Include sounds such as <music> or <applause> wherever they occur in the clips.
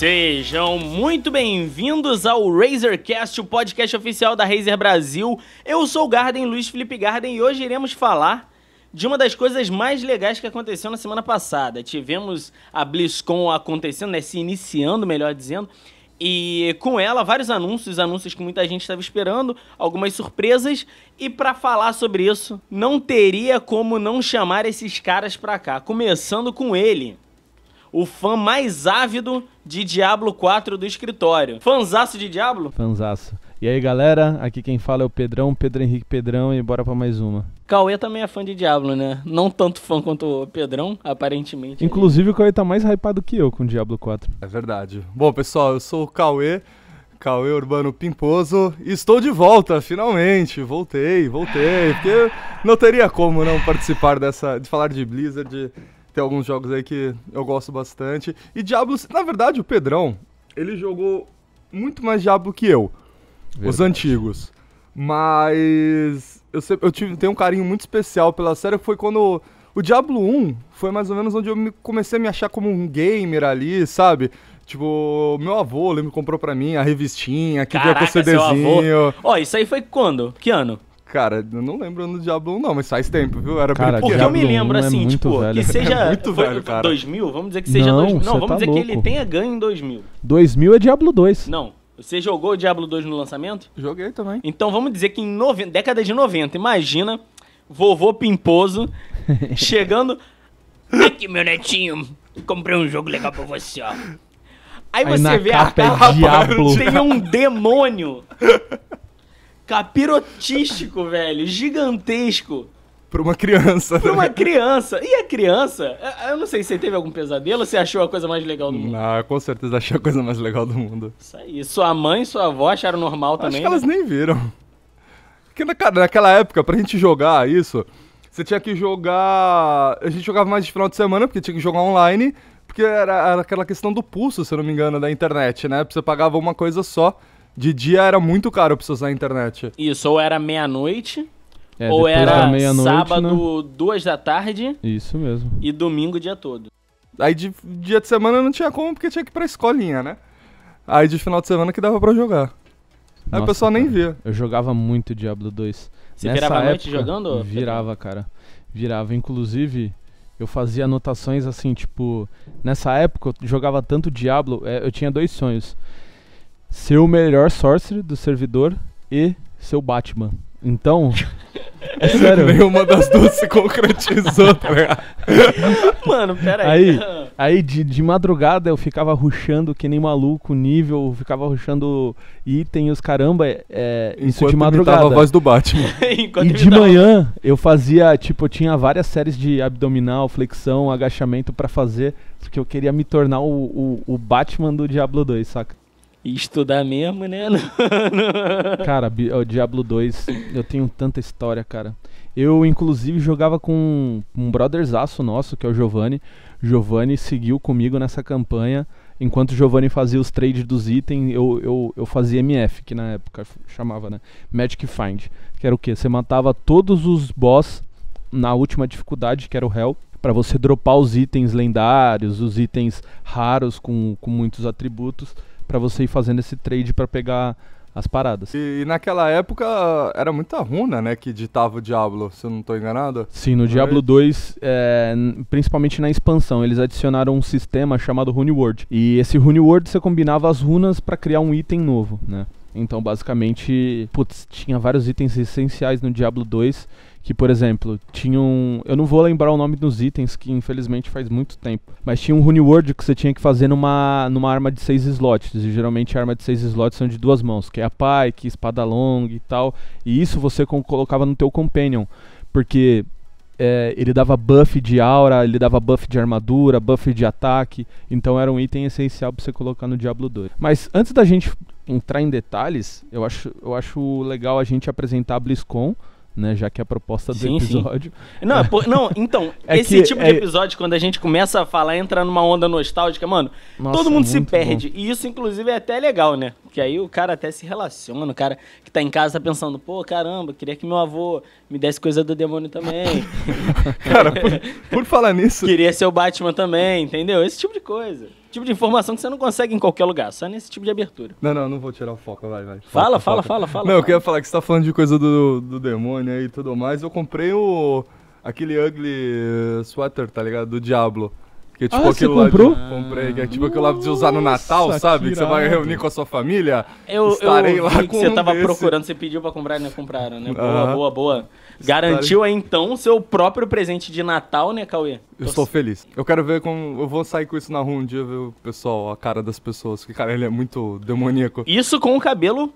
Sejam muito bem-vindos ao Razercast, o podcast oficial da Razer Brasil. Eu sou o Garden, Luiz Felipe Garden, e hoje iremos falar de uma das coisas mais legais que aconteceu na semana passada. Tivemos a BlizzCon acontecendo, né, se iniciando, melhor dizendo, e com ela vários anúncios, anúncios que muita gente estava esperando, algumas surpresas, e para falar sobre isso, não teria como não chamar esses caras para cá, começando com ele, o fã mais ávido de Diablo 4 do escritório. Fanzaço de Diablo? Fanzaço. E aí, galera, aqui quem fala é o Pedrão, Pedro Henrique Pedrão, e bora pra mais uma. Cauê também é fã de Diablo, né? Não tanto fã quanto o Pedrão, aparentemente. Inclusive, ali. o Cauê tá mais hypado que eu com Diablo 4. É verdade. Bom, pessoal, eu sou o Cauê. Cauê Urbano Pimposo, e estou de volta, finalmente, voltei, voltei, porque não teria como não participar dessa, de falar de Blizzard tem alguns jogos aí que eu gosto bastante. E Diablo, na verdade, o Pedrão, ele jogou muito mais Diablo que eu. Verdade. Os antigos. Mas eu, sempre, eu tive, tenho um carinho muito especial pela série, foi quando. O Diablo 1 foi mais ou menos onde eu me, comecei a me achar como um gamer ali, sabe? Tipo, meu avô, ele me comprou pra mim a revistinha, que Caraca, veio com o CDzinho. Ó, oh, isso aí foi quando? Que ano? Cara, eu não lembro no Diablo 1, não, mas faz tempo, viu? Era cara, porque eu me lembro é assim, é tipo, velho. que <laughs> é seja é muito velho, cara. 2000, vamos dizer que seja não, 2000. Não, tá vamos tá dizer louco. que ele tenha ganho em 2000. 2000 é Diablo 2. Não. Você jogou o Diablo 2 no lançamento? Joguei também. Então vamos dizer que em noven... década de 90, imagina vovô pimposo <laughs> chegando aqui meu netinho, comprei um jogo legal pra você, ó. Aí, Aí você vê a capa, é <laughs> Diablo. tem um demônio capirotístico, velho, gigantesco. Pra uma criança. Pra né? uma criança. E a criança, eu não sei se você teve algum pesadelo ou você achou a coisa mais legal do mundo. Ah, com certeza achei a coisa mais legal do mundo. Isso aí. Sua mãe e sua avó acharam normal também. Acho que né? elas nem viram. Porque na, cara, naquela época, pra gente jogar isso, você tinha que jogar. A gente jogava mais de final de semana, porque tinha que jogar online. Porque era, era aquela questão do pulso, se eu não me engano, da internet, né? Você pagava uma coisa só de dia era muito caro pra você usar a internet. Isso, ou era meia-noite, é, ou era meia -noite, sábado, né? duas da tarde. Isso mesmo. E domingo o dia todo. Aí de, dia de semana não tinha como, porque tinha que ir pra escolinha, né? Aí de final de semana que dava pra jogar. Aí o pessoal nem via. Eu jogava muito Diablo 2. Você Nessa virava a noite época, jogando? Virava, cara. Virava. Inclusive, eu fazia anotações assim, tipo. Nessa época eu jogava tanto Diablo, é, eu tinha dois sonhos ser o melhor sorcerer do servidor e seu Batman. Então. É <laughs> sério. Nenhuma das duas se concretizou, tá ligado? <laughs> Mano, pera aí. Aí, aí de, de madrugada eu ficava ruxando que nem maluco, nível, ficava ruxando item os caramba. É, é isso de madrugada. a voz do Batman. <laughs> e de manhã eu fazia, tipo, eu tinha várias séries de abdominal, flexão, agachamento para fazer, porque eu queria me tornar o, o, o Batman do Diablo 2, saca? e estudar mesmo, né? <laughs> cara, o Diablo 2, eu tenho tanta história, cara. Eu, inclusive, jogava com um brotherzaço nosso, que é o Giovanni. Giovanni seguiu comigo nessa campanha. Enquanto o Giovanni fazia os trades dos itens, eu, eu, eu fazia MF, que na época chamava, né? Magic Find. Que era o quê? Você matava todos os boss na última dificuldade, que era o Hell para você dropar os itens lendários, os itens raros com, com muitos atributos para você ir fazendo esse trade para pegar as paradas. E, e, naquela época era muita runa, né, que ditava o Diablo, se eu não estou enganado. Sim, no Mas... É Diablo 2, é, principalmente na expansão, eles adicionaram um sistema chamado Rune World. E esse Rune World você combinava as runas para criar um item novo, né? Então, basicamente, putz, tinha vários itens essenciais no Diablo 2 que, por exemplo, tinham. Eu não vou lembrar o nome dos itens, que infelizmente faz muito tempo. Mas tinha um Rune Word que você tinha que fazer numa, numa arma de 6 slots. E geralmente a arma de 6 slots são de duas mãos, que é a Pike, espada longa e tal. E isso você colocava no teu Companion. Porque é, ele dava buff de aura, ele dava buff de armadura, buff de ataque. Então era um item essencial para você colocar no Diablo 2. Mas antes da gente entrar em detalhes, eu acho, eu acho legal a gente apresentar a BlizzCon né? Já que é a proposta do sim, episódio. Sim. Não, é por, não, então, <laughs> é esse que, tipo de é episódio, quando a gente começa a falar, entra numa onda nostálgica, mano, Nossa, todo mundo se perde. Bom. E isso, inclusive, é até legal, né? Porque aí o cara até se relaciona, o cara que tá em casa tá pensando, pô, caramba, queria que meu avô me desse coisa do demônio também. <laughs> cara, por, por falar nisso. Queria ser o Batman também, entendeu? Esse tipo de coisa tipo de informação que você não consegue em qualquer lugar, só nesse tipo de abertura. Não, não, não vou tirar o foco, vai, vai. Foca, fala, fala, fala, fala. Não, eu queria falar que você tá falando de coisa do, do demônio aí e tudo mais. Eu comprei o. aquele ugly sweater, tá ligado? Do Diablo. Que é tipo ah, aquilo comprou? lá. De, comprei, que é tipo Nossa, aquilo lá de usar no Natal, sabe? Que, que você vai reunir com a sua família. Eu, Estarei eu lá com que você um tava desse. procurando, você pediu pra comprar e não compraram, né? Ah. Boa, boa, boa. Tá Garantiu aí então o seu próprio presente de Natal, né, Cauê? Eu estou feliz. Eu quero ver como. Eu vou sair com isso na rua um dia, ver o pessoal, a cara das pessoas. Que, cara, ele é muito demoníaco. Isso com o cabelo.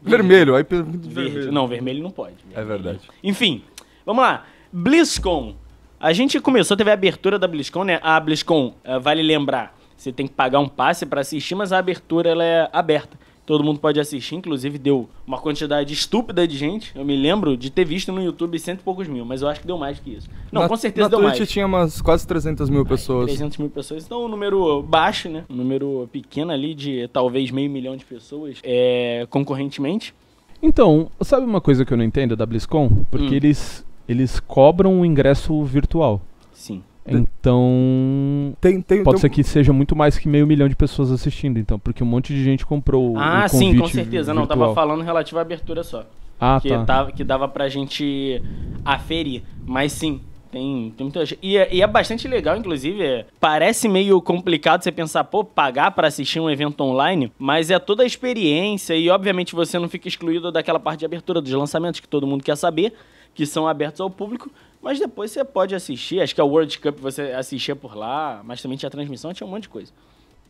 Vermelho, aí Verde. Não, vermelho não pode. Vermelho. É verdade. Enfim, vamos lá. BlizzCon. A gente começou, teve a abertura da BlizzCon, né? A BlizzCon, eh, vale lembrar, você tem que pagar um passe para assistir, mas a abertura ela é aberta todo mundo pode assistir. Inclusive, deu uma quantidade estúpida de gente. Eu me lembro de ter visto no YouTube cento e poucos mil, mas eu acho que deu mais que isso. Não, na, com certeza deu Twitch mais. Na Twitch tinha umas quase 300 mil Ai, é, pessoas. 300 mil pessoas, então um número baixo, né? Um número pequeno ali de talvez meio milhão de pessoas é, concorrentemente. Então, sabe uma coisa que eu não entendo da BlizzCon? Porque hum. eles, eles cobram o um ingresso virtual. Sim. Então. Tem, tem, pode tem... ser que seja muito mais que meio milhão de pessoas assistindo, então, porque um monte de gente comprou ah, o Ah, sim, com certeza. Virtual. Não, tava falando relativo à abertura só. Ah, que tá. Tava, que dava pra gente aferir. Mas sim, tem, tem muita gente. E, é, e é bastante legal, inclusive. É, parece meio complicado você pensar, pô, pagar para assistir um evento online, mas é toda a experiência e, obviamente, você não fica excluído daquela parte de abertura dos lançamentos que todo mundo quer saber que são abertos ao público, mas depois você pode assistir. Acho que a World Cup você assistia por lá, mas também tinha transmissão, tinha um monte de coisa.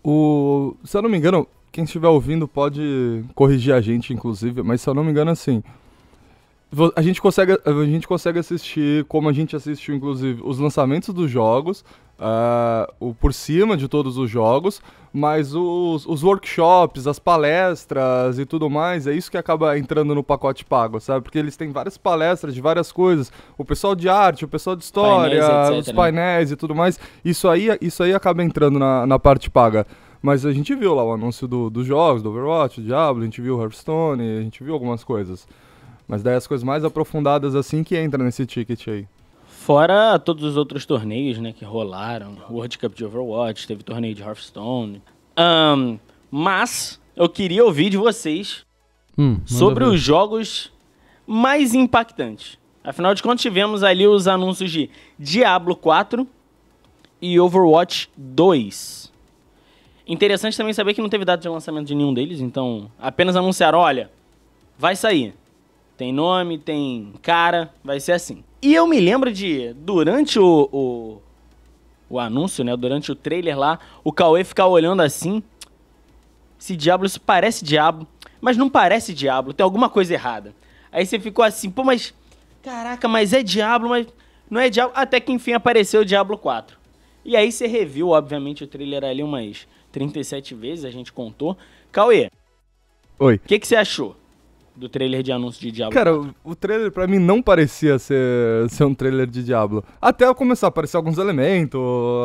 O, se eu não me engano, quem estiver ouvindo pode corrigir a gente, inclusive, mas se eu não me engano, assim. A gente, consegue, a gente consegue assistir, como a gente assistiu, inclusive, os lançamentos dos jogos, uh, o, por cima de todos os jogos, mas os, os workshops, as palestras e tudo mais, é isso que acaba entrando no pacote pago, sabe? Porque eles têm várias palestras de várias coisas, o pessoal de arte, o pessoal de história, painéis, os né? painéis e tudo mais, isso aí, isso aí acaba entrando na, na parte paga. Mas a gente viu lá o anúncio dos do jogos, do Overwatch, do Diablo, a gente viu o Hearthstone, a gente viu algumas coisas. Mas daí as coisas mais aprofundadas assim que entra nesse ticket aí. Fora todos os outros torneios, né, que rolaram. World Cup de Overwatch, teve torneio de Hearthstone. Um, mas eu queria ouvir de vocês hum, sobre os jogos mais impactantes. Afinal de contas, tivemos ali os anúncios de Diablo 4 e Overwatch 2. Interessante também saber que não teve data de lançamento de nenhum deles, então apenas anunciaram, olha, vai sair tem nome, tem cara, vai ser assim. E eu me lembro de, durante o, o, o anúncio, né, durante o trailer lá, o Cauê ficar olhando assim, esse diabo, isso parece diabo, mas não parece diabo, tem alguma coisa errada. Aí você ficou assim, pô, mas, caraca, mas é diabo, mas não é diabo, até que enfim apareceu o Diablo 4. E aí você reviu, obviamente, o trailer ali umas 37 vezes, a gente contou. Cauê, Oi. o que, que você achou? do trailer de anúncio de Diablo. Cara, o, o trailer para mim não parecia ser, ser um trailer de Diablo. Até começar a aparecer alguns elementos,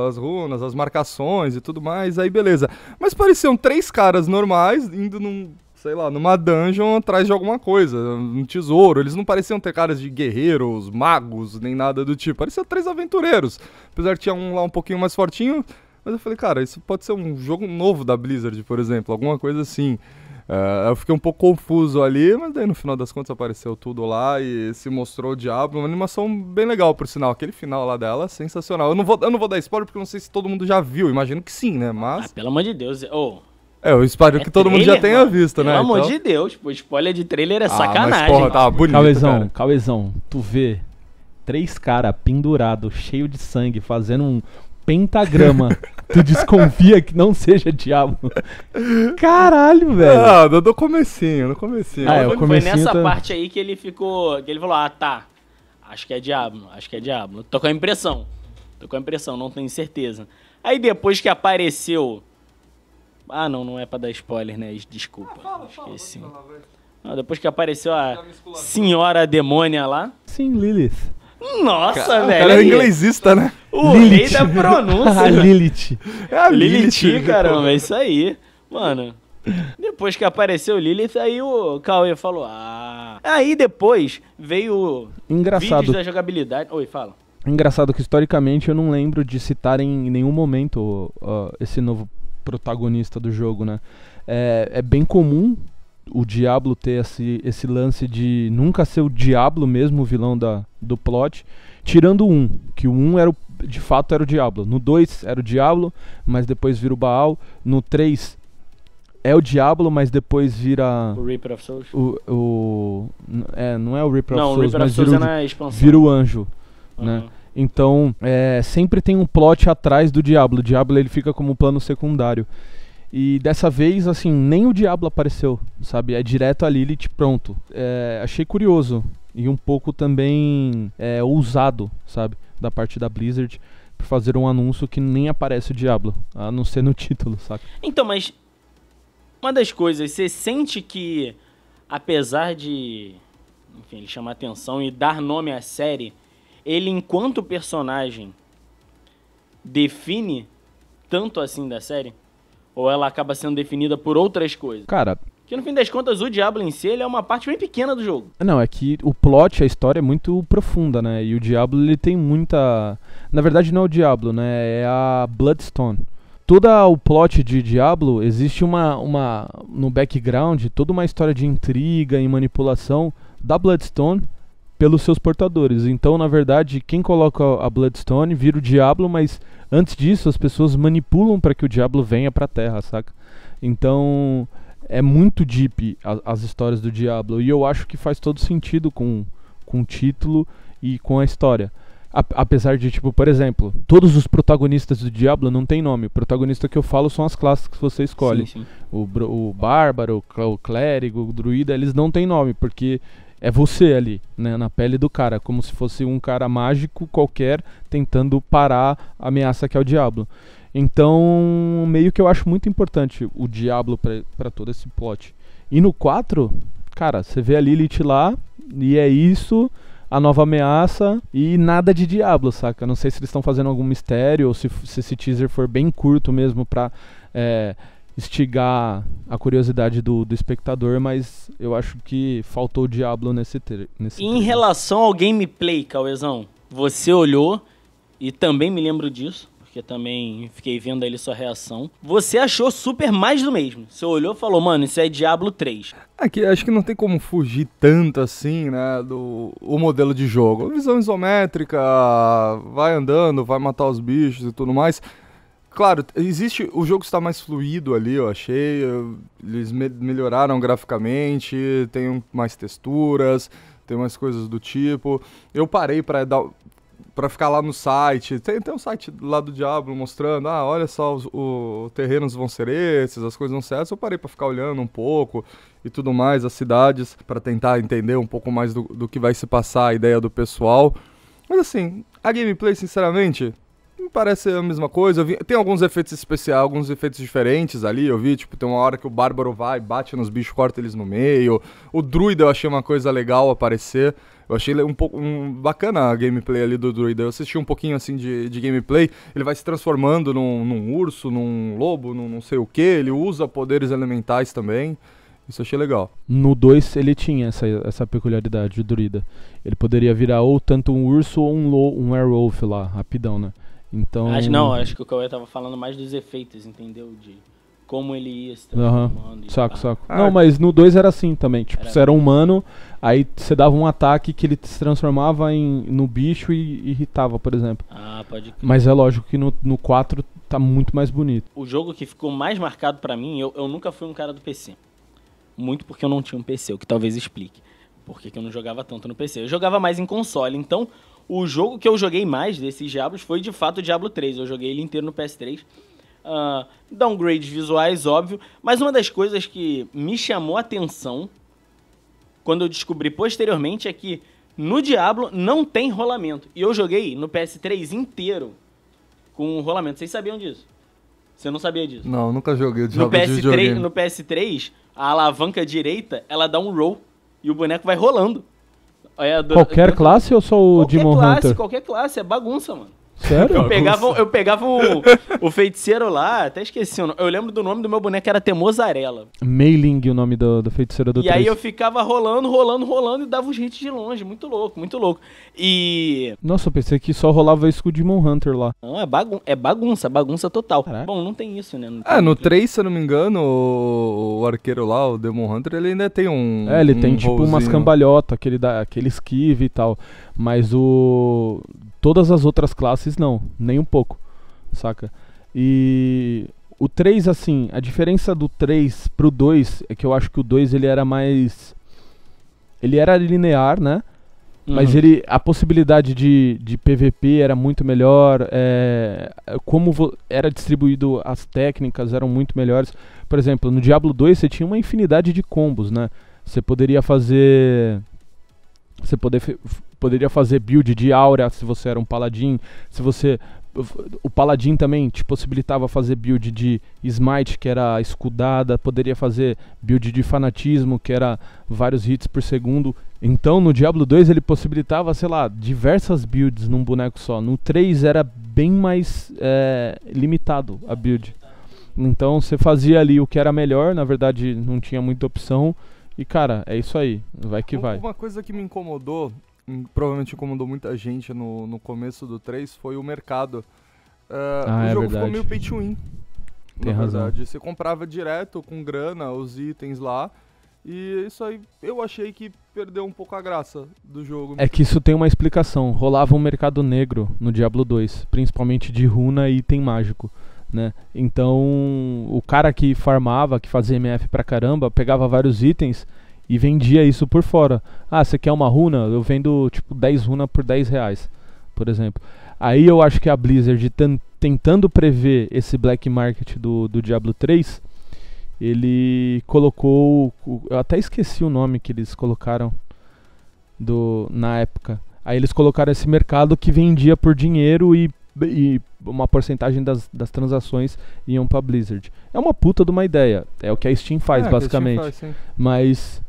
as runas, as marcações e tudo mais, aí beleza. Mas pareciam três caras normais indo num, sei lá, numa dungeon atrás de alguma coisa, um tesouro. Eles não pareciam ter caras de guerreiros, magos, nem nada do tipo. Pareciam três aventureiros. Apesar que tinha um lá um pouquinho mais fortinho, mas eu falei, cara, isso pode ser um jogo novo da Blizzard, por exemplo, alguma coisa assim. Uh, eu fiquei um pouco confuso ali, mas daí no final das contas apareceu tudo lá e se mostrou o diabo. Uma animação bem legal, por sinal. Aquele final lá dela, sensacional. Eu não vou, eu não vou dar spoiler porque não sei se todo mundo já viu. Imagino que sim, né? Mas. Ah, pelo amor de Deus. Oh. É, eu espero é que trailer, todo mundo já tenha mano. visto, né? Pelo então... amor de Deus, pô, spoiler de trailer é ah, sacanagem. Mas, porra, tava tá bonito, Cauezão, cara. tu vê três caras pendurados, cheio de sangue, fazendo um, pentagrama. <laughs> tu desconfia que não seja diabo. Caralho, velho. Ah, do, do comecinho, no comecinho. Ah, é, o foi nessa tá- parte aí que ele ficou. que ele falou: ah, tá. Acho que é diabo, acho que é diabo. Tô com a impressão. Tô com a impressão, não tenho certeza. Aí depois que apareceu. Ah, não, não é pra dar spoiler, né? Desculpa. Esqueci. Não, depois que apareceu a tá senhora demônia lá. Sim, Lilith. Nossa, cara, velho. Ela é inglesista, né? O Lilith. rei da pronúncia. <laughs> a Lilith. É a Lilith, Lilith né, caramba, é isso aí. Mano, depois que apareceu o Lilith, aí o Cauê falou: Ah. Aí depois veio Engraçado. Vídeo da jogabilidade. Oi, fala. Engraçado que historicamente eu não lembro de citar em nenhum momento uh, esse novo protagonista do jogo, né? É, é bem comum o Diablo ter esse, esse lance de nunca ser o Diablo mesmo, o vilão da, do plot, tirando o 1, que o 1 era o, de fato era o Diablo. No 2 era o Diablo, mas depois vira o Baal. No 3 é o Diablo, mas depois vira. O Reaper of Souls? O, o, é, não é o Reaper não, of Souls, Reaper mas of Souls vira, é na expansão. vira o anjo. Uhum. Né? Então, é, sempre tem um plot atrás do Diablo. O Diablo ele fica como plano secundário. E dessa vez, assim, nem o diabo apareceu, sabe? É direto a Lilith, pronto. É, achei curioso e um pouco também é, ousado, sabe? Da parte da Blizzard por fazer um anúncio que nem aparece o Diablo, a não ser no <laughs> título, saca? Então, mas uma das coisas, você sente que, apesar de, enfim, ele chamar atenção e dar nome à série, ele, enquanto personagem, define tanto assim da série? Ou ela acaba sendo definida por outras coisas? Cara, que no fim das contas, o Diablo em si ele é uma parte bem pequena do jogo. Não, é que o plot, a história é muito profunda, né? E o Diablo ele tem muita. Na verdade, não é o Diablo, né? É a Bloodstone. Todo o plot de Diablo existe uma, uma. no background, toda uma história de intriga e manipulação da Bloodstone pelos seus portadores. Então, na verdade, quem coloca a Bloodstone vira o Diablo, mas antes disso as pessoas manipulam para que o Diablo venha para a Terra, saca? Então, é muito deep a, as histórias do Diablo e eu acho que faz todo sentido com com o título e com a história. A, apesar de, tipo, por exemplo, todos os protagonistas do Diablo não tem nome. O protagonista que eu falo são as classes que você escolhe. Sim, sim. O, o bárbaro, o clérigo, o druida, eles não têm nome, porque é você ali, né, na pele do cara, como se fosse um cara mágico qualquer tentando parar a ameaça que é o Diablo. Então, meio que eu acho muito importante o Diablo para todo esse plot. E no 4, cara, você vê a Lilith lá e é isso, a nova ameaça e nada de Diablo, saca? Não sei se eles estão fazendo algum mistério ou se, se esse teaser for bem curto mesmo pra. É, instigar a curiosidade do, do espectador, mas eu acho que faltou o Diablo nesse ter, nesse Em relação ao gameplay, Cauezão, você olhou e também me lembro disso, porque também fiquei vendo ali sua reação. Você achou super mais do mesmo. Você olhou e falou, mano, isso é Diablo 3. Aqui, é acho que não tem como fugir tanto assim, né, do o modelo de jogo. Visão isométrica, vai andando, vai matar os bichos e tudo mais. Claro, existe. O jogo está mais fluido ali, eu achei. Eles me melhoraram graficamente, tem mais texturas, tem mais coisas do tipo. Eu parei para dar. Pra ficar lá no site, tem, tem um site lá do Diablo mostrando, ah, olha só, os o, terrenos vão ser esses, as coisas vão ser essas. Eu parei para ficar olhando um pouco e tudo mais, as cidades, para tentar entender um pouco mais do, do que vai se passar a ideia do pessoal. Mas assim, a gameplay, sinceramente, me parece a mesma coisa. Vi, tem alguns efeitos especiais, alguns efeitos diferentes ali. Eu vi, tipo, tem uma hora que o Bárbaro vai, bate nos bichos, corta eles no meio. O Druida eu achei uma coisa legal aparecer. Eu achei um pouco um, bacana a gameplay ali do Druida. Eu assisti um pouquinho assim de, de gameplay. Ele vai se transformando num, num urso, num lobo, num não sei o que. Ele usa poderes elementais também. Isso eu achei legal. No 2 ele tinha essa, essa peculiaridade, o druida. Ele poderia virar ou tanto um urso ou um, um werewolf lá, rapidão, né? Então. Acho, não, acho que o Cauê tava falando mais dos efeitos, entendeu? De como ele ia se transformando. Uhum. Saco, saco. Ah, não, mas no 2 era assim também. Tipo, era... você era assim. humano, aí você dava um ataque que ele se transformava em, no bicho e irritava, por exemplo. Ah, pode crer. Mas é lógico que no, no 4 tá muito mais bonito. O jogo que ficou mais marcado para mim, eu, eu nunca fui um cara do PC. Muito porque eu não tinha um PC, o que talvez explique. Porque eu não jogava tanto no PC. Eu jogava mais em console, então o jogo que eu joguei mais desses Diablos foi de fato o Diablo 3. Eu joguei ele inteiro no PS3. Uh, ah, downgrades visuais, óbvio. Mas uma das coisas que me chamou a atenção quando eu descobri posteriormente é que no Diablo não tem rolamento. E eu joguei no PS3 inteiro com rolamento. Vocês sabiam disso? Você não sabia disso? Não, nunca joguei o Diablo PS3, No PS3, a alavanca direita, ela dá um roll e o boneco vai rolando. É, qualquer classe ou só o qualquer Demon classe, Hunter? Qualquer classe, é bagunça, mano. Sério? Eu pegava, eu pegava o, o feiticeiro lá, até esqueci. Eu lembro do nome do meu boneco, era Temozarela. Meiling, o nome do, do feiticeiro do E 3. aí eu ficava rolando, rolando, rolando e dava os hits de longe. Muito louco, muito louco. E. Nossa, eu pensei que só rolava isso com o Demon Hunter lá. Não, é, bagun é bagunça, bagunça total. Caraca. Bom, não tem isso, né? Não ah, no 3, se eu não me engano, o, o, arqueiro lá, o Demon Hunter, ele ainda tem um. É, ele um tem tipo umas cambalhotas, aquele, aquele esquive e tal. Mas o Todas as outras classes não, nem um pouco, saca? E o 3, assim, a diferença do 3 pro 2 é que eu acho que o 2 ele era mais. Ele era linear, né? Uhum. Mas ele, a possibilidade de, de PVP era muito melhor, é, como era distribuído as técnicas eram muito melhores. Por exemplo, no Diablo 2 você tinha uma infinidade de combos, né? Você poderia fazer. Você poder, poderia fazer build de aura se você era um paladin, se você o Paladin também te possibilitava fazer build de Smite, que era escudada, poderia fazer build de Fanatismo, que era vários hits por segundo. Então no Diablo 2 ele possibilitava, sei lá, diversas builds num boneco só. No 3 era bem mais é, limitado a build. Então você fazia ali o que era melhor, na verdade não tinha muita opção. E cara, é isso aí, vai que vai. Uma coisa que me incomodou provavelmente incomodou muita gente no, no começo do 3 foi o mercado. Uh, ah, o é jogo verdade. ficou meio pay to win. Tem na razão. verdade. Você comprava direto com grana os itens lá. E isso aí eu achei que perdeu um pouco a graça do jogo. É que isso tem uma explicação. Rolava um mercado negro no Diablo 2, principalmente de runa e item mágico. Né? Então, o cara que farmava, que fazia MF pra caramba, pegava vários itens e vendia isso por fora. Ah, você quer uma runa? Eu vendo tipo 10 runa por 10 reais, por exemplo. Aí eu acho que a Blizzard tentando prever esse black market do, do Diablo 3, ele colocou. Eu até esqueci o nome que eles colocaram do, na época. Aí eles colocaram esse mercado que vendia por dinheiro e, e uma porcentagem das, das transações iam para Blizzard. É uma puta de uma ideia. É o que a Steam faz, é, basicamente. Steam faz, Mas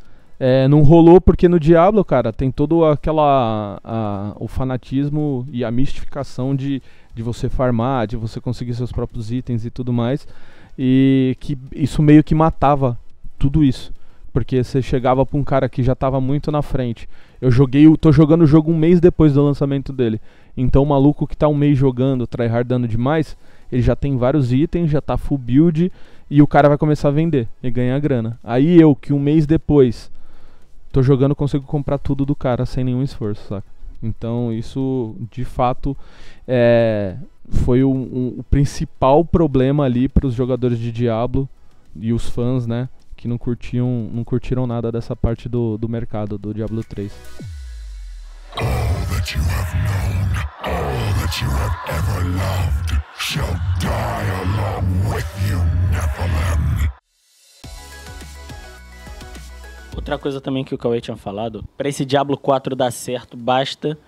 é, não rolou porque no Diablo, cara, tem todo aquela a, o fanatismo e a mistificação de, de você farmar, de você conseguir seus próprios itens e tudo mais, e que isso meio que matava tudo isso, porque você chegava para um cara que já estava muito na frente. Eu joguei, eu tô jogando o jogo um mês depois do lançamento dele. Então o maluco que tá um mês jogando, tryhardando demais, ele já tem vários itens, já tá full build e o cara vai começar a vender e ganhar grana. Aí eu que um mês depois tô jogando, consigo comprar tudo do cara sem nenhum esforço, saca? Então isso de fato é, foi o, um, o principal problema ali para os jogadores de Diablo e os fãs, né? Que não curtiam, não curtiram nada dessa parte do, do mercado do Diablo 3. All that you have known, all that you have ever loved, shall die along with you, Nephilim. Outra coisa também que o Cauê tinha falado, para esse Diablo 4 dar certo, basta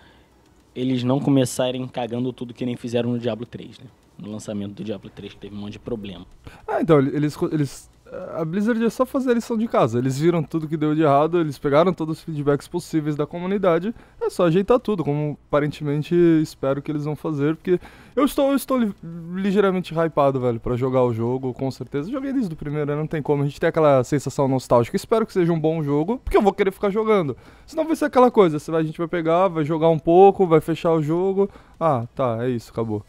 eles não começarem cagando tudo que nem fizeram no Diablo 3, né? No lançamento do Diablo 3, que teve um monte de problema. Ah, então, eles, eles a Blizzard é só fazer a lição de casa. Eles viram tudo que deu de errado, eles pegaram todos os feedbacks possíveis da comunidade, é só ajeitar tudo, como aparentemente espero que eles vão fazer, porque eu estou, eu estou li ligeiramente hypado, velho, para jogar o jogo, com certeza. Eu joguei desde o primeiro, né? não tem como, a gente tem aquela sensação nostálgica. Espero que seja um bom jogo, porque eu vou querer ficar jogando. Senão vai ser aquela coisa, a gente vai pegar, vai jogar um pouco, vai fechar o jogo. Ah, tá, é isso, acabou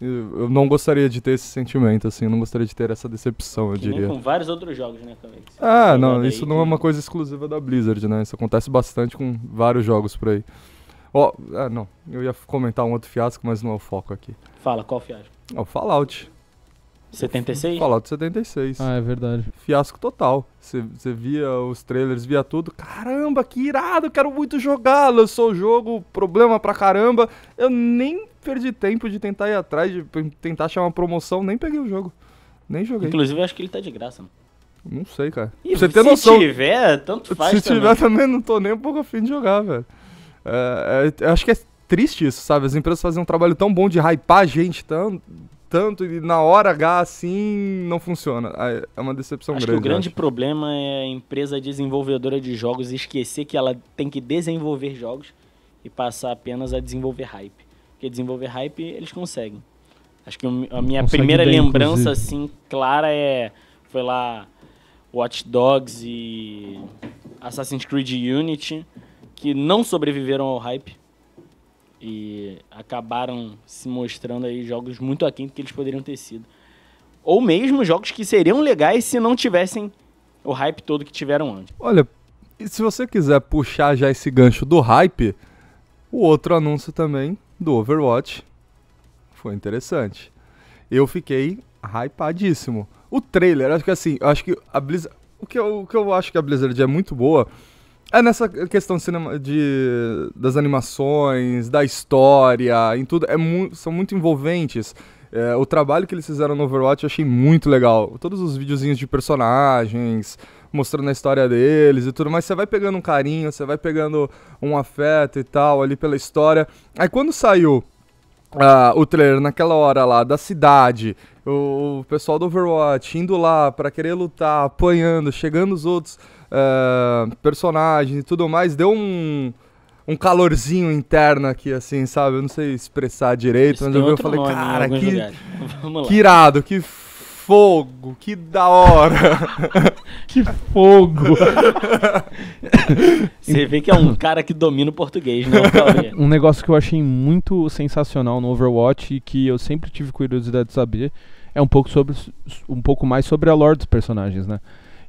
eu não gostaria de ter esse sentimento, assim, eu não gostaria de ter essa decepção, eu que diria. com vários outros jogos, né, também. Ah, não, isso não que... é uma coisa exclusiva da Blizzard, né? Isso acontece bastante com vários jogos por aí. Ó, oh, ah, não, eu ia comentar um outro fiasco, mas não é o foco aqui. Fala, qual fiasco? É o Fallout. 76? Fallout 76. Ah, é verdade. Fiasco total. Você via os trailers, via tudo. Caramba, que irado, quero muito jogar. Lançou o jogo, problema pra caramba. Eu nem perdi tempo de tentar ir atrás, de tentar achar uma promoção, nem peguei o jogo. Nem joguei. Inclusive, eu acho que ele tá de graça, mano. Não sei, cara. você tem se noção. Se tiver, é tanto faz. Se também. tiver também, não tô nem um pouco afim de jogar, velho. É, é, acho que é triste isso, sabe? As empresas fazem um trabalho tão bom de hypar a gente tanto, tanto e na hora H assim não funciona. É, é uma decepção acho grande. Que o grande problema é a empresa desenvolvedora de jogos esquecer que ela tem que desenvolver jogos e passar apenas a desenvolver hype. Porque desenvolver hype eles conseguem. Acho que a minha Consegue primeira bem, lembrança, inclusive. assim, clara é. Foi lá Watch Dogs e Assassin's Creed Unity, que não sobreviveram ao hype. E acabaram se mostrando aí jogos muito aquém do que eles poderiam ter sido. Ou mesmo jogos que seriam legais se não tivessem o hype todo que tiveram antes. Olha, se você quiser puxar já esse gancho do hype, o outro anúncio também do Overwatch foi interessante. Eu fiquei hypadíssimo. O trailer, acho que assim, acho que a Blizzard. O que, eu, o que eu acho que a Blizzard é muito boa é nessa questão de, cinema, de das animações, da história, em tudo. É mu são muito envolventes. É, o trabalho que eles fizeram no Overwatch eu achei muito legal. Todos os videozinhos de personagens, mostrando a história deles e tudo, mas você vai pegando um carinho, você vai pegando um afeto e tal ali pela história. Aí quando saiu uh, o trailer naquela hora lá da cidade, o, o pessoal do Overwatch indo lá para querer lutar, apanhando, chegando os outros uh, personagens e tudo mais, deu um um calorzinho interno aqui, assim, sabe? Eu não sei expressar direito, Isso mas eu, eu falei, cara, que, <laughs> que irado, que fogo, que da hora. <laughs> que fogo. Você vê que é um cara que domina o português, né? <laughs> um negócio que eu achei muito sensacional no Overwatch e que eu sempre tive curiosidade de saber é um pouco sobre um pouco mais sobre a lore dos personagens, né?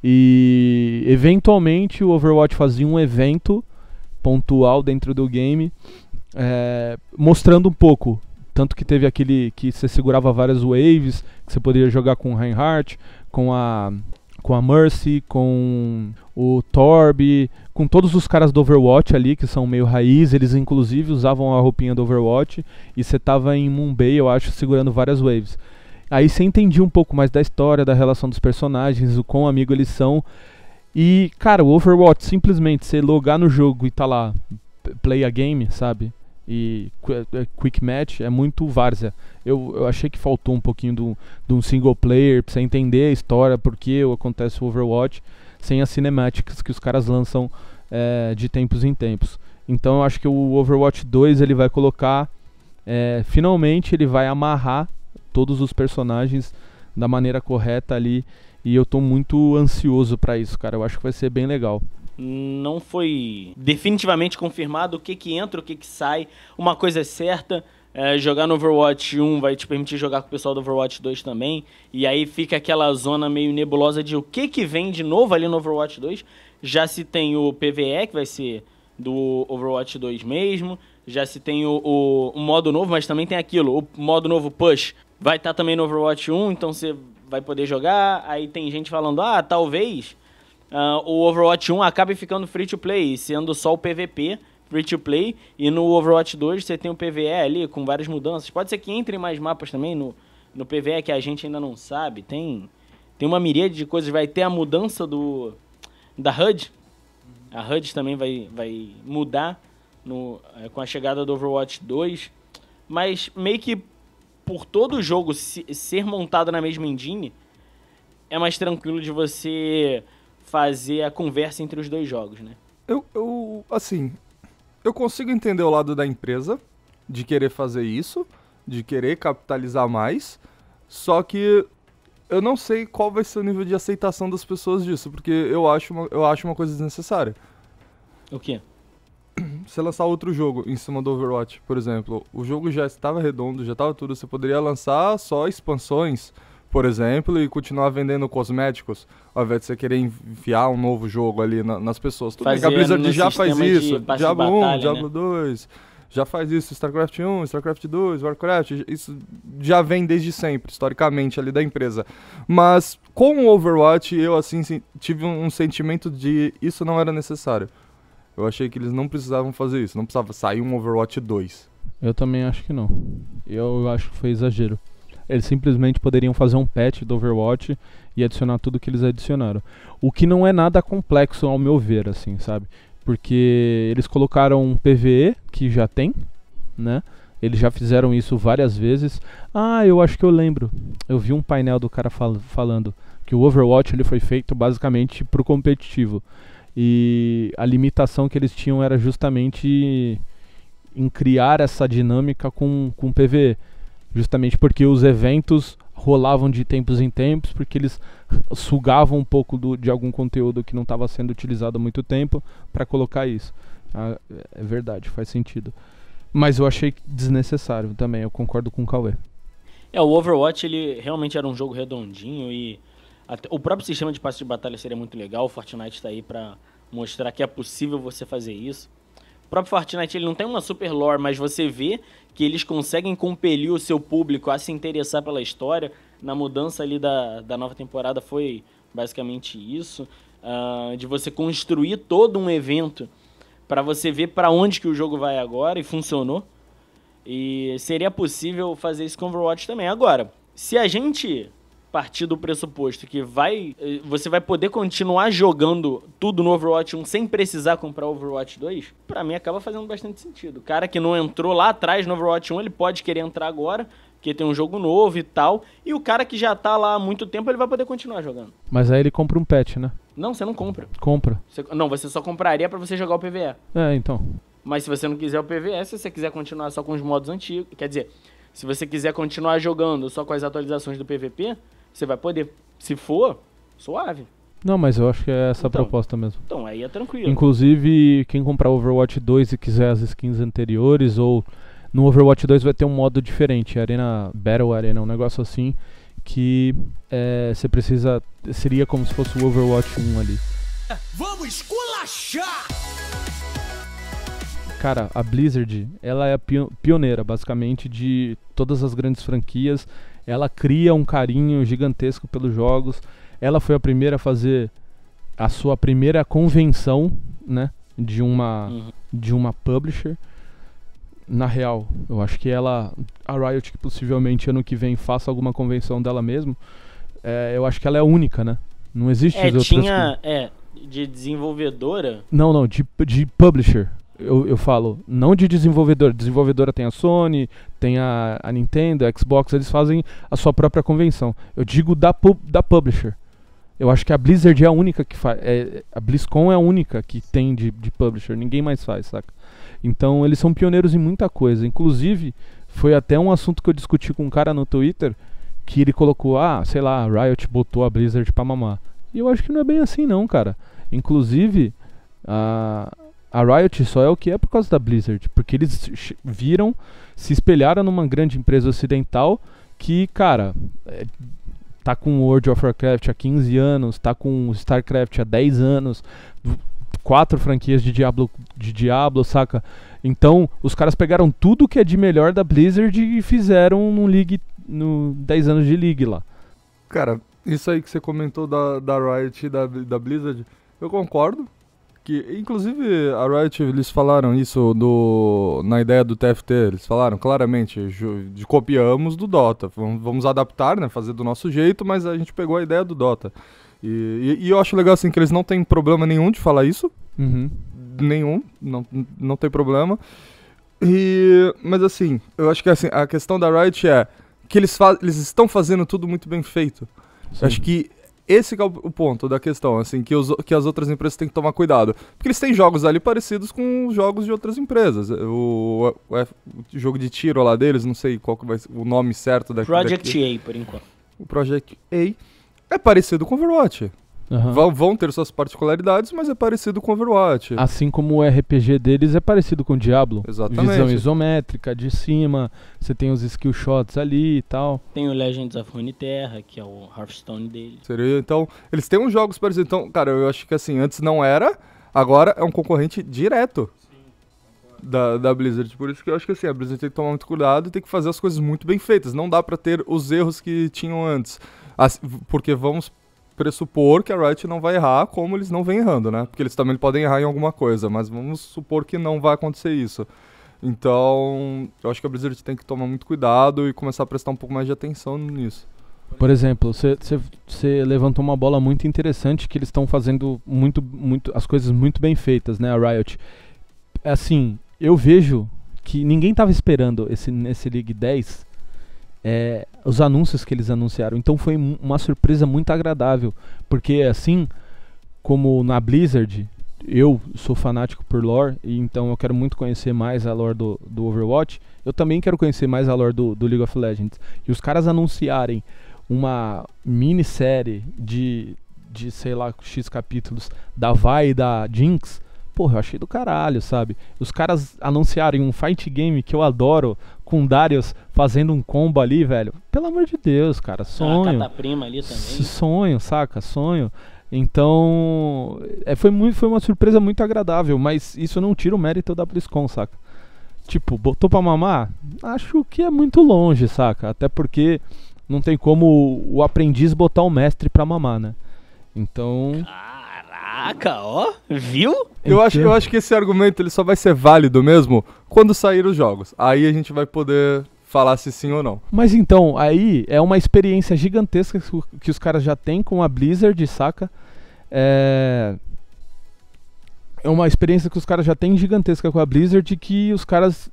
E eventualmente o Overwatch fazia um evento pontual dentro do game é, mostrando um pouco tanto que teve aquele que você segurava várias waves, que você poderia jogar com o Reinhardt, com a com a Mercy, com o Torb, com todos os caras do Overwatch ali, que são meio raiz, eles inclusive usavam a roupinha do Overwatch, e você tava em Mumbai, eu acho, segurando várias waves. Aí você entendia um pouco mais da história, da relação dos personagens, o quão amigo eles são. E, cara, o Overwatch, simplesmente você logar no jogo e tá lá, play a game, sabe? e é, Quick Match é muito várzea. Eu, eu achei que faltou um pouquinho de um, single player pra você entender a história, porque acontece o Overwatch, sem as cinemáticas que os caras lançam é, de tempos em tempos. Então eu acho que o Overwatch 2 ele vai colocar. É, finalmente ele vai amarrar todos os personagens da maneira correta ali. E eu tô muito ansioso para isso, cara. Eu acho que vai ser bem legal não foi definitivamente confirmado o que que entra, o que que sai. Uma coisa é certa, é, jogar no Overwatch 1 vai te permitir jogar com o pessoal do Overwatch 2 também. E aí fica aquela zona meio nebulosa de o que que vem de novo ali no Overwatch 2. Já se tem o PvE, que vai ser do Overwatch 2 mesmo. Já se tem o, o, o modo novo, mas também tem aquilo, o modo novo Push. Vai estar tá também no Overwatch 1, então você vai poder jogar. Aí tem gente falando, ah, talvez uh, o Overwatch 1 acaba ficando free to play, sendo só o PVP free to play. E no Overwatch 2 você tem o PVE ali com várias mudanças. Pode ser que entrem mais mapas também no, no PVE que a gente ainda não sabe. Tem, tem uma miríade de coisas. Vai ter a mudança do da HUD. A HUD também vai, vai mudar no, eh, com a chegada do Overwatch 2. Mas meio que por todo o jogo se, ser montado na mesma engine, é mais tranquilo de você fazer a conversa entre os dois jogos, né? Eu, eu, assim, eu consigo entender o lado da empresa de querer fazer isso, de querer capitalizar mais, só que eu não sei qual vai ser o nível de aceitação das pessoas disso, porque eu acho uma, eu acho uma coisa desnecessária. O quê? Você <clears throat> lançar outro jogo em cima do Overwatch, por exemplo, o jogo já estava redondo, já estava tudo, você poderia lançar só expansões, por exemplo, e continuar vendendo cosméticos, ao invés de você querer enfiar um novo jogo ali na, nas pessoas. Tudo Fazia a Blizzard já faz isso. Diablo 1, batalha, né? Diablo né? 2, já faz isso. StarCraft 1, StarCraft 2, Warcraft, isso já vem desde sempre, historicamente, ali da empresa. Mas com o Overwatch, eu, assim, tive um sentimento de isso não era necessário. Eu achei que eles não precisavam fazer isso, não precisava sair um Overwatch 2. Eu também acho que não. Eu acho que foi exagero eles simplesmente poderiam fazer um patch do Overwatch e adicionar tudo que eles adicionaram. O que não é nada complexo ao meu ver, assim, sabe? Porque eles colocaram um PVE que já tem, né? Eles já fizeram isso várias vezes. Ah, eu acho que eu lembro. Eu vi um painel do cara fal falando que o Overwatch ele foi feito basicamente pro competitivo. E a limitação que eles tinham era justamente em criar essa dinâmica com, com PVE justamente porque os eventos rolavam de tempos em tempos, porque eles sugavam um pouco do, de algum conteúdo que não estava sendo utilizado há muito tempo para colocar isso. Ah, é verdade, faz sentido. Mas eu achei desnecessário também, eu concordo com o Cauê. É, o Overwatch ele realmente era um jogo redondinho e o próprio sistema de passe de batalha seria muito legal. O Fortnite está aí para mostrar que é possível você fazer isso. O próprio Fortnite ele não tem uma super lore, mas você vê que eles conseguem compelir o seu público a se interessar pela história. Na mudança ali da, da nova temporada foi basicamente isso. Uh, de você construir todo um evento para você ver para onde que o jogo vai agora e funcionou. E seria possível fazer isso com Overwatch também. Agora, se a gente partir do pressuposto que vai eh, você vai poder continuar jogando tudo no Overwatch 1 sem precisar comprar o Overwatch 2, para mim acaba fazendo bastante sentido. O cara que não entrou lá atrás no Overwatch 1, ele pode querer entrar agora, porque tem um jogo novo e tal, e o cara que já tá lá há muito tempo, ele vai poder continuar jogando. Mas aí ele compra um patch, né? Não, você não compra. Compra. Você, não, você só compraria para você jogar o PvE. É, então. Mas se você não quiser o PvE, se você quiser continuar só com os modos antigos, quer dizer, se você quiser continuar jogando só com as atualizações do PvP, você vai poder, se for, suave. Não, mas eu acho que é essa então, a proposta mesmo. Então, aí é tranquilo. Inclusive, quem comprar Overwatch 2 e quiser as skins anteriores, ou no Overwatch 2 vai ter um modo diferente, Arena Battle Arena, um negócio assim, que é, você precisa. Seria como se fosse o Overwatch 1 ali. Vamos esculachar! Cara, a Blizzard, ela é a pioneira, basicamente, de todas as grandes franquias ela cria um carinho gigantesco pelos jogos. Ela foi a primeira a fazer a sua primeira convenção, né, de uma uhum. de uma publisher. Na real, eu acho que ela a Riot que possivelmente ano que vem faça alguma convenção dela mesmo. É, eu acho que ela é única, né? Não existe é, tinha, é, de desenvolvedora? Não, não, de, de publisher eu, eu falo, não de desenvolvedor. Desenvolvedora tem a Sony, tem a, a Nintendo, a Xbox, eles fazem a sua própria convenção. Eu digo da, da publisher. Eu acho que a Blizzard é a única que faz. É, a BlizzCon é a única que tem de, de publisher. Ninguém mais faz, saca? Então eles são pioneiros em muita coisa. Inclusive, foi até um assunto que eu discuti com um cara no Twitter que ele colocou, ah, sei lá, a Riot botou a Blizzard pra mamar. E eu acho que não é bem assim não, cara. Inclusive, a, a Riot só é o que é por causa da Blizzard, porque eles viram, se espelharam numa grande empresa ocidental que, cara, é, tá com World of Warcraft há 15 anos, tá com StarCraft há 10 anos, quatro franquias de Diablo, de Diablo, saca? Então, os caras pegaram tudo que é de melhor da Blizzard e fizeram um League, no 10 anos de League lá. Cara, isso aí que você comentou da, da Riot e da, da Blizzard, eu concordo, que inclusive a Riot eles falaram isso do na ideia do TFT, eles falaram claramente, de, copiamos do Dota, vamos, vamos adaptar, né, fazer do nosso jeito, mas a gente pegou a ideia do Dota. E, e, e eu acho legal assim que eles não têm problema nenhum de falar isso. Uhum. Nenhum, não, não tem problema. E mas assim, eu acho que assim, a questão da Riot é que eles, eles estão fazendo tudo muito bem feito. Sim. Acho que esse é o ponto da questão, assim, que, os, que as outras empresas têm que tomar cuidado. Porque eles têm jogos ali parecidos com os jogos de outras empresas. O, o, é, o, jogo de tiro lá deles, não sei qual que vai o nome certo daqui. Project daqui. A, por enquanto. O Project A é parecido com o Overwatch. Uhum. Vão ter suas particularidades, mas é parecido com Overwatch. Assim como o RPG deles é parecido com o Diablo. Exatamente. Visão isométrica, de cima, você tem os skill shots ali e tal. Tem o Legends of Runeterra, que é o Hearthstone dele. Seria, então, eles têm uns jogos parecidos. Então, cara, eu acho que assim, antes não era, agora é um concorrente direto. Da, da, Blizzard. Por isso que eu acho que assim, a Blizzard tem que tomar muito cuidado e tem que fazer as coisas muito bem feitas. Não dá para ter os erros que tinham antes. As, porque vamos pressupor que a Riot não vai errar, como eles não vêm errando, né? Porque eles também podem errar em alguma coisa, mas vamos supor que não vai acontecer isso. Então, eu acho que a Blizzard tem que tomar muito cuidado e começar a prestar um pouco mais de atenção nisso. Por exemplo, você levantou uma bola muito interessante que eles estão fazendo muito, muito, as coisas muito bem feitas, né, a Riot. Assim, eu vejo que ninguém estava esperando esse nesse League 10 é, os anúncios que eles anunciaram. Então foi uma surpresa muito agradável, porque assim como na Blizzard, eu sou fanático por lore, e então eu quero muito conhecer mais a lore do, do Overwatch. Eu também quero conhecer mais a lore do, do League of Legends. E os caras anunciarem uma minissérie de, de sei lá, X capítulos da Vai e da Jinx porra, eu achei do caralho, sabe? Os caras anunciarem um fight game que eu adoro, com Darius fazendo um combo ali, velho. Pelo amor de Deus, cara, ah, sonho. Ah, prima ali também. Sonho, saca? Sonho. Então, é, foi, muito, foi uma surpresa muito agradável, mas isso não tira o mérito da BlizzCon, saca? Tipo, botou pra mamar? Acho que é muito longe, saca? Até porque não tem como o aprendiz botar o mestre pra mamar, né? Então. Ah. Caraca, ó, viu? Eu acho, eu acho que esse argumento ele só vai ser válido mesmo quando sair os jogos. Aí a gente vai poder falar se sim ou não. Mas então, aí é uma experiência gigantesca que os caras já têm com a Blizzard, saca? É. É uma experiência que os caras já têm gigantesca com a Blizzard que os caras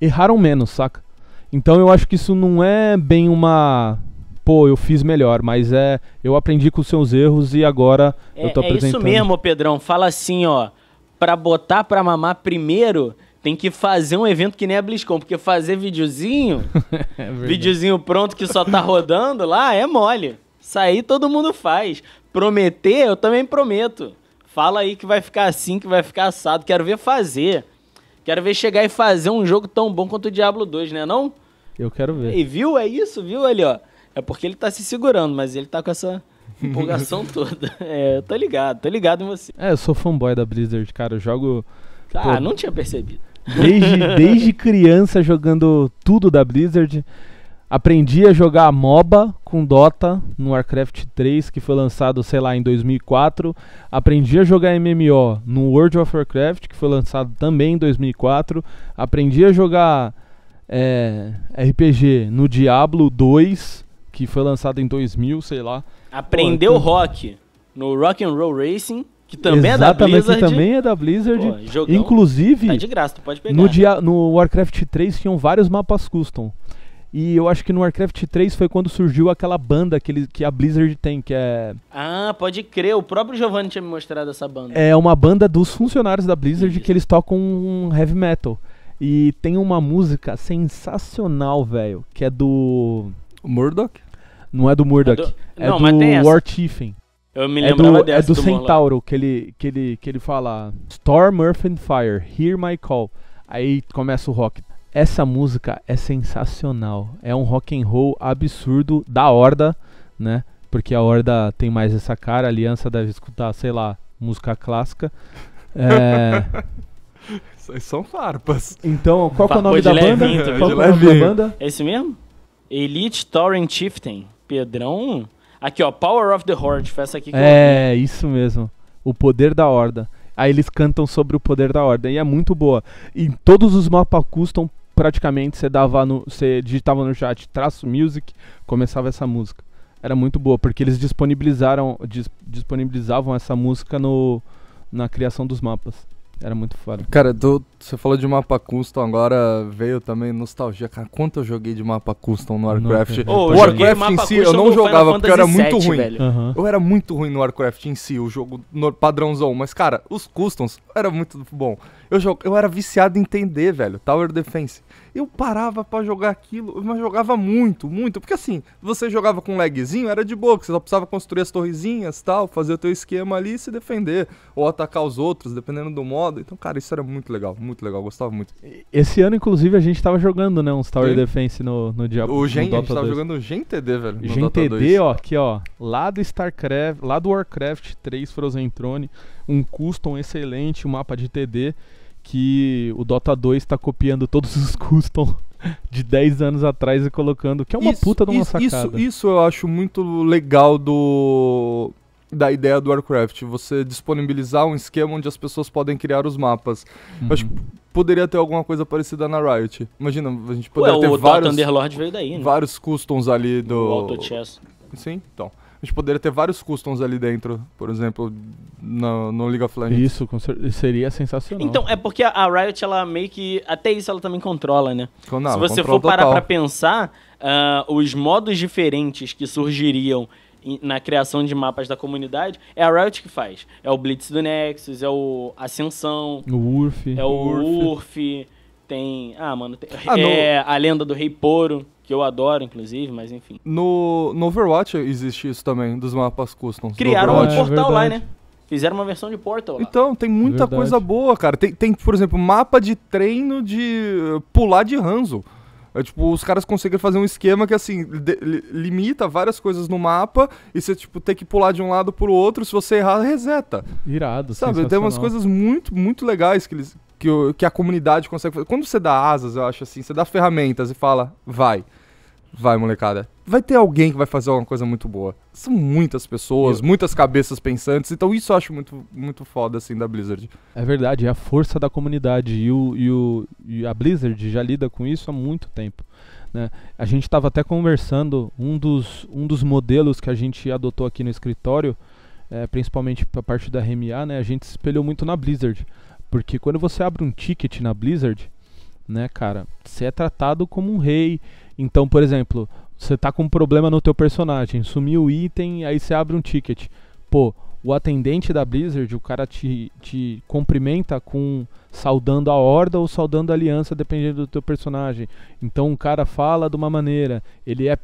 erraram menos, saca? Então eu acho que isso não é bem uma pô, eu fiz melhor, mas é, eu aprendi com os seus erros e agora é, eu tô apresentando. É isso mesmo, Pedrão. Fala assim, ó, para botar para mamar primeiro, tem que fazer um evento que nem a BlizzCon, porque fazer videozinho, <laughs> é videozinho pronto que só tá rodando lá, é mole. Isso aí todo mundo faz. Prometer, eu também prometo. Fala aí que vai ficar assim, que vai ficar assado. Quero ver fazer. Quero ver chegar e fazer um jogo tão bom quanto o Diablo 2, né não? Eu quero ver. E viu? É isso, viu ali, ó. É porque ele tá se segurando, mas ele tá com essa empolgação <laughs> toda. <laughs> É, eu ligado, estou ligado em você. É, eu sou fanboy da Blizzard, cara. Eu jogo. Ah, pô, não tinha percebido. Desde, <laughs> desde criança jogando tudo da Blizzard. Aprendi a jogar MOBA com Dota no Warcraft 3, que foi lançado, sei lá, em 2004. Aprendi a jogar MMO no World of Warcraft, que foi lançado também em 2004. Aprendi a jogar é, RPG no Diablo 2 que foi lançado em 2000, sei lá. Aprendeu Pô, então rock no Rock and Roll Racing, que também Exatamente, é da Blizzard. Que também é da Blizzard. Pô, Inclusive, tá de graça, pode pegar. No, dia, no Warcraft 3 tinham vários mapas custom. E eu acho que no Warcraft 3 foi quando surgiu aquela banda que, ele, que a Blizzard tem, que é. Ah, pode crer, o próprio Giovanni tinha me mostrado essa banda. É uma banda dos funcionários da Blizzard Isso. que eles tocam um heavy metal. E tem uma música sensacional, velho, que é do. Murdoch? Não é do Murdoch. É do, é não, do mas tem War Tiffen. Eu me lembro é do, é dessa. É do, do Centauro, que ele, que, ele, que ele fala Storm, Earth and Fire, Hear My Call. Aí começa o rock. Essa música é sensacional. É um rock and roll absurdo da Horda, né? Porque a Horda tem mais essa cara. A Aliança deve escutar, sei lá, música clássica. É... <laughs> são farpas. Então, qual é o nome da banda? Tá qual é o nome da banda? Esse mesmo? Elite Torrent Chieftain. Pedrão. Aqui, ó, Power of the Horde, foi essa aqui que É, eu... isso mesmo. O poder da horda. Aí eles cantam sobre o poder da horda e é muito boa. E todos os mapas custam praticamente você dava no, você digitava no chat traço music, começava essa música. Era muito boa porque eles disponibilizaram dis, disponibilizavam essa música no na criação dos mapas. Era muito foda. Cara, tô, você falou de mapa custom, agora veio também nostalgia. Cara, quanto eu joguei de mapa custom no Warcraft? Não, oh, o Warcraft em si eu não jogava porque eu era muito ruim. Uhum. Eu era muito ruim no Warcraft em si, o jogo no padrãozão. Mas, cara, os customs era muito bom. Eu, jogo, eu era viciado em entender, velho. Tower Defense. Eu parava para jogar aquilo, mas jogava muito, muito. Porque assim, você jogava com lagzinho, era de boa, você só precisava construir as torrezinhas tal, fazer o teu esquema ali e se defender. Ou atacar os outros, dependendo do modo. Então, cara, isso era muito legal, muito legal, gostava muito. Esse ano, inclusive, a gente tava jogando, né, Um Tower Defense no, no Diablo. O Gen, no Dota a gente tava 2. jogando Gen TD, velho. Gen TD, ó, aqui, ó. Lá do StarCraft, lá do Warcraft 3 Frozen Throne, um custom excelente, um mapa de TD que o Dota 2 está copiando todos os <laughs> custom de 10 anos atrás e colocando, que é uma isso, puta de uma isso, sacada. Isso, isso eu acho muito legal do da ideia do Warcraft, você disponibilizar um esquema onde as pessoas podem criar os mapas. Uhum. Acho que uhum. poderia ter alguma coisa parecida na Riot. Imagina, a gente poderia Ué, ter o vários Underlord veio daí, né? Vários customs ali do o Auto Chess. Sim, então a gente poderia ter vários customs ali dentro, por exemplo, no, no League of Legends. Isso, seria sensacional. Então, é porque a Riot, ela meio que. Até isso ela também controla, né? Não, Se você for parar total. pra pensar, uh, os modos diferentes que surgiriam na criação de mapas da comunidade, é a Riot que faz. É o Blitz do Nexus, é o Ascensão. O Urf. É o Urf. Urf tem. Ah, mano, tem, ah, é no... a lenda do Rei Poro que eu adoro, inclusive, mas enfim. No, no Overwatch existe isso também, dos mapas custom. Criaram um portal é lá, né? Fizeram uma versão de Portal. Lá. Então, tem muita coisa boa, cara. Tem, tem, por exemplo, mapa de treino de eh, pular de ranzo. É, tipo, os caras conseguem fazer um esquema que, assim, de, limita várias coisas no mapa e você, tipo, tem que pular de um lado pro outro. Se você errar, reseta. Irado, Sabe, tem umas coisas muito, muito legais que eles, que, o, que a comunidade consegue fazer. Quando você dá asas, eu acho assim, você dá ferramentas e fala, vai. Vai, molecada. Vai ter alguém que vai fazer alguma coisa muito boa. São muitas pessoas, eu... muitas cabeças pensantes. Então isso eu acho muito, muito foda, assim, da Blizzard. É verdade, é a força da comunidade. E, o, e, o, e a Blizzard já lida com isso há muito tempo. Né? A gente estava até conversando, um dos, um dos modelos que a gente adotou aqui no escritório, é, principalmente para a parte da RMA, né? a gente se espelhou muito na Blizzard. Porque quando você abre um ticket na Blizzard, né, cara, você é tratado como um rei. Então, por exemplo, você tá com um problema no teu personagem, sumiu o item, aí você abre um ticket. Pô, o atendente da Blizzard, o cara te, te cumprimenta com saudando a horda ou saudando a aliança, dependendo do teu personagem. Então o cara fala de uma maneira, ele é,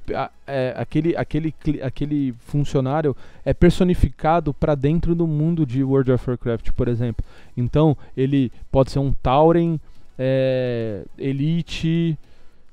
é aquele, aquele, aquele funcionário é personificado para dentro do mundo de World of Warcraft, por exemplo. Então ele pode ser um Tauren é, elite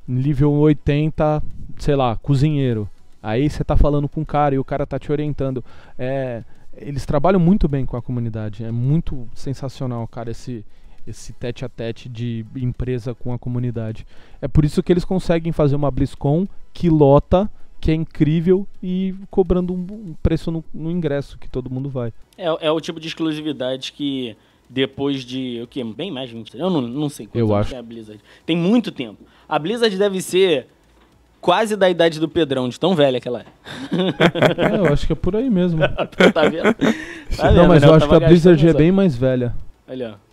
nível 80, sei lá, cozinheiro. Aí você tá falando com o cara e o cara tá te orientando. É, eles trabalham muito bem com a comunidade. É muito sensacional, cara, esse esse tete a tete de empresa com a comunidade. É por isso que eles conseguem fazer uma BlizzCon que lota, que é incrível e cobrando um preço no, no ingresso que todo mundo vai. É, é o tipo de exclusividade que depois de o que bem mais de 20 eu não, não sei quanto eu acho. é a Blizzard. Tem muito tempo. A Blizzard deve ser quase da idade do Pedrão, de tão velha que ela é. é eu acho que é por aí mesmo. <laughs> tá vendo? Tá vendo tá não, mas eu, eu acho que a Blizzard é bem mais velha. Olha, ó.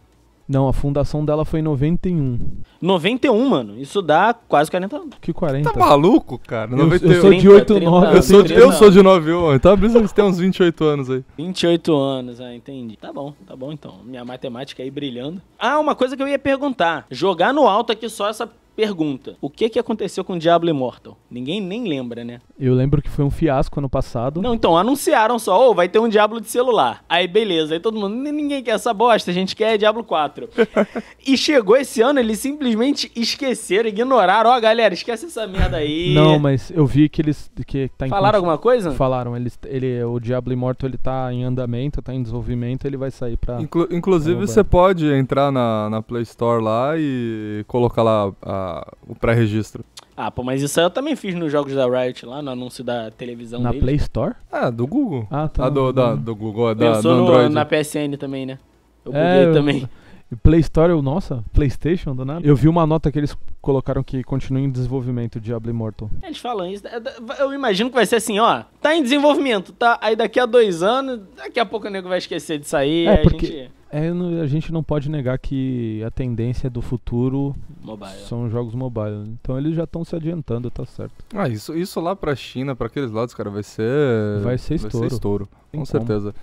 Não, a fundação dela foi em 91. 91, mano? Isso dá quase 40 anos. Que 40? Tá maluco, cara? Eu, 91. eu sou de 89. Eu sou de, eu sou de 91, então a Blizzard tem uns 28 anos aí. 28 anos, ah, entendi. Tá bom, tá bom então. Minha matemática aí brilhando. Ah, uma coisa que eu ia perguntar. Jogar no alto aqui só essa Pergunta: O que que aconteceu com Diablo Immortal? Ninguém nem lembra, né? Eu lembro que foi um fiasco ano passado. Não, então, anunciaram só, ô, oh, vai ter um Diablo de celular. Aí beleza, aí todo mundo, ninguém quer essa bosta, a gente quer Diablo 4. <laughs> e chegou esse ano, eles simplesmente esqueceram, ignoraram, ó, oh, galera, esquece essa merda aí. Não, mas eu vi que eles que tá Falaram alguma coisa? Falaram, eles, ele o Diablo Immortal ele tá em andamento, tá em desenvolvimento, ele vai sair pra Inclu Inclusive você pode entrar na, na Play Store lá e colocar lá a o pré-registro. Ah, pô, mas isso aí eu também fiz nos jogos da Riot lá, no anúncio da televisão Na Play Store? Ah, do Google. Ah, tá. Ah, do, da, do Google, é da, do Android. No, na PSN também, né? Eu é, buguei é, também. Eu... Play Store, eu, nossa, PlayStation, do nada. Eu vi uma nota que eles colocaram que continua em desenvolvimento Diablo Immortal. Eles falam isso. É, é, eu imagino que vai ser assim, ó. Tá em desenvolvimento, tá? Aí daqui a dois anos, daqui a pouco o nego vai esquecer disso aí. É, porque... a gente... É, a gente não pode negar que a tendência do futuro mobile. são jogos mobile. Né? Então eles já estão se adiantando, tá certo. Ah, isso, isso lá pra China, pra aqueles lados, cara, vai ser. Vai ser estouro. Vai ser estouro. Tem com como. certeza.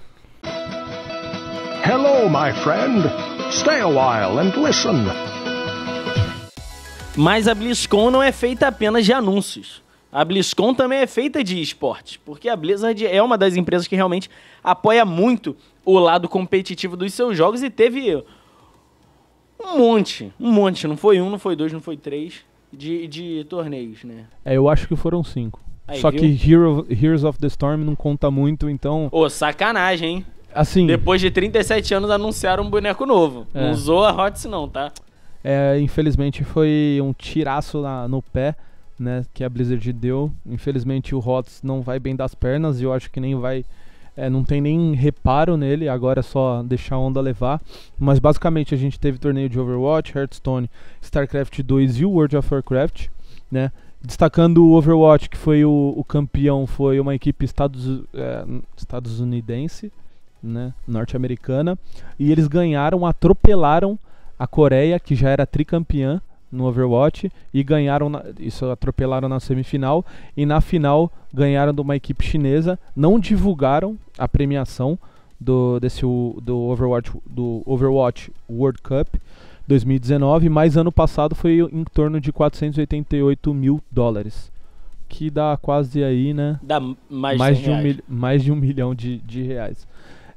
Hello, my friend. Stay a while and listen. Mas a BlizzCon não é feita apenas de anúncios. A BlizzCon também é feita de esportes, porque a Blizzard é uma das empresas que realmente apoia muito o lado competitivo dos seus jogos e teve um monte, um monte, não foi um, não foi dois, não foi três de, de torneios, né? É, eu acho que foram cinco. Aí, Só viu? que Hero, Heroes of the Storm não conta muito, então... Ô, sacanagem, hein? Assim... Depois de 37 anos anunciaram um boneco novo. É. Não usou a Hots não, tá? É, infelizmente foi um tiraço na, no pé né, que a Blizzard deu. Infelizmente o Rots não vai bem das pernas e eu acho que nem vai. É, não tem nem reparo nele, agora é só deixar a onda levar. Mas basicamente a gente teve torneio de Overwatch, Hearthstone, StarCraft 2 e World of Warcraft, né? Destacando o Overwatch, que foi o, o campeão, foi uma equipe estados, é, estadunidense, né? norte-americana, e eles ganharam, atropelaram a Coreia, que já era tricampeã no Overwatch, e ganharam, na, isso atropelaram na semifinal, e na final ganharam de uma equipe chinesa, não divulgaram a premiação do, desse, do, Overwatch, do Overwatch World Cup 2019, mas ano passado foi em torno de 488 mil dólares. Que dá quase aí, né? Dá mais, mais de, um mil, mais de um milhão de, de reais.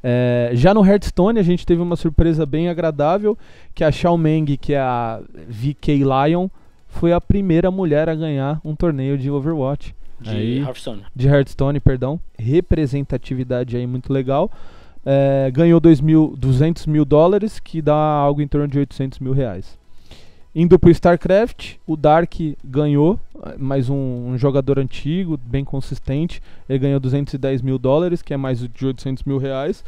É, já no Hearthstone a gente teve uma surpresa bem agradável, que a Xiao Meng, que é a VK Lion, foi a primeira mulher a ganhar um torneio de Overwatch. De aí, Hearthstone. De Hearthstone, perdão. Representatividade aí muito legal. É, ganhou 2 mil, 200 mil dólares, que dá algo em torno de 800 mil reais. Indo pro StarCraft, o Dark ganhou, mais um, um, jogador antigo, bem consistente. Ele ganhou 210 mil dólares, que é mais de 800 mil reais.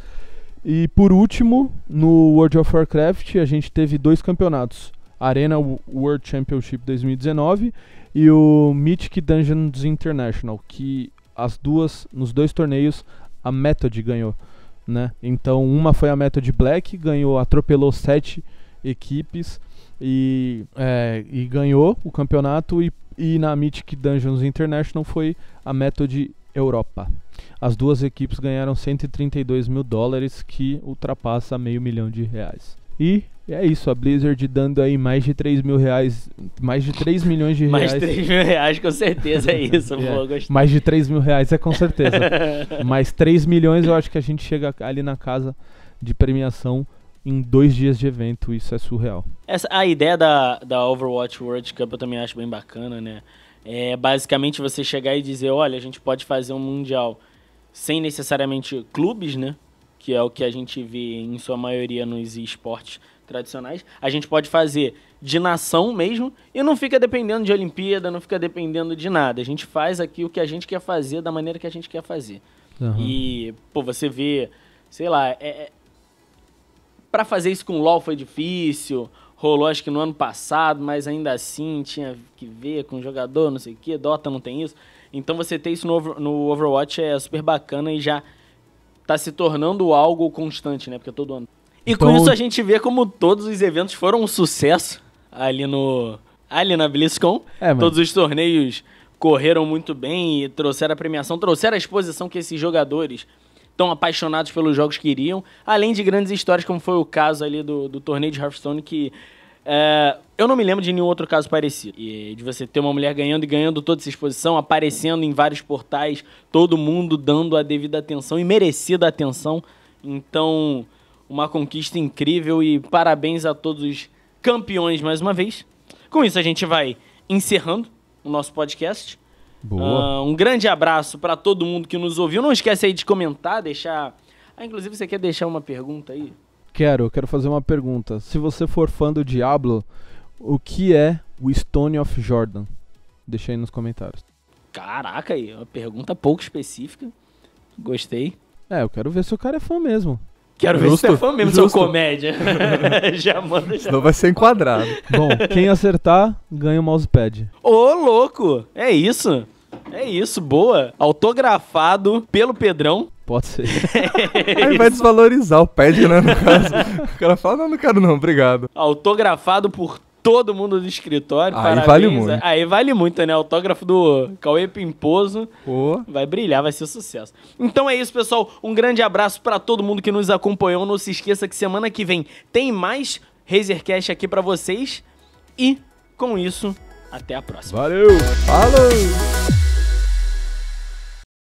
E por último, no World of Warcraft, a gente teve dois campeonatos. Arena World Championship 2019 e o Mythic Dungeons International, que as duas, nos dois torneios, a Method ganhou. Né? Então, uma foi a Method Black, ganhou, atropelou sete equipes e, é, e ganhou o campeonato e, e na Mythic Dungeons International foi a Method Europa. As duas equipes ganharam 132 mil dólares, que ultrapassa meio milhão de reais. E é isso, a Blizzard dando aí mais de 3 mil reais, mais de 3 milhões de <laughs> reais. mais de 3 mil reais, com certeza é <laughs> isso, é. Mais de 3 mil reais é com certeza. <laughs> mais 3 milhões eu acho que a gente chega ali na casa de premiação em dois dias de evento, isso é surreal. Essa, a ideia da, da Overwatch World Cup eu também acho bem bacana, né? É basicamente você chegar e dizer, olha, a gente pode fazer um mundial sem necessariamente clubes, né? Que é o que a gente vê em sua maioria nos esportes tradicionais. A gente pode fazer de nação mesmo e não fica dependendo de Olimpíada, não fica dependendo de nada. A gente faz aqui o que a gente quer fazer da maneira que a gente quer fazer. Uhum. E, pô, você vê, sei lá, é, é para fazer isso com o LoL foi difícil. Rolou acho que no ano passado, mas ainda assim tinha que ver com jogador, não sei o que. Dota não tem isso. Então você ter isso no, Overwatch é super bacana e já tá se tornando algo constante, né? Porque todo ano. E com então- isso a gente vê como todos os eventos foram um sucesso ali no ali na BlizzCon. É, todos os torneios correram muito bem e trouxeram a premiação, trouxeram a exposição que esses jogadores tão apaixonados pelos jogos que iriam, além de grandes histórias, como foi o caso ali do, do torneio de Hearthstone, que é, eu não me lembro de nenhum outro caso parecido. E de você ter uma mulher ganhando e ganhando toda essa exposição, aparecendo em vários portais, todo mundo dando a devida atenção e merecida atenção. Então, uma conquista incrível e parabéns a todos os campeões mais uma vez. Com isso, a gente vai encerrando o nosso podcast. Boa. Uh, um grande abraço para todo mundo que nos ouviu. Não esquece aí de comentar, deixar. Ah, inclusive, você quer deixar uma pergunta aí? Quero, quero fazer uma pergunta. Se você for fã do Diablo, o que é o Stone of Jordan? Deixa aí nos comentários. Caraca, aí, uma pergunta pouco específica. Gostei. É, eu quero ver se o cara é fã mesmo. Quero ver se você é fã mesmo, justo. seu comédia. <laughs> já manda, já. Senão vai ser enquadrado. Bom, quem acertar, ganha o mousepad. Ô, louco! É isso. É isso, boa. Autografado pelo Pedrão. Pode ser. É <laughs> Aí vai desvalorizar o pad, né? No caso. O cara fala, não, não quero não, obrigado. Autografado por todo mundo do escritório. Aí parabéns. vale é, muito. Aí vale muito, né? Autógrafo do Cauê Pimposo. Pô. Vai brilhar, vai ser sucesso. Então é isso, pessoal. Um grande abraço para todo mundo que nos acompanhou. Não se esqueça que semana que vem tem mais Razercast aqui para vocês. E com isso, até a próxima. Valeu! Falou!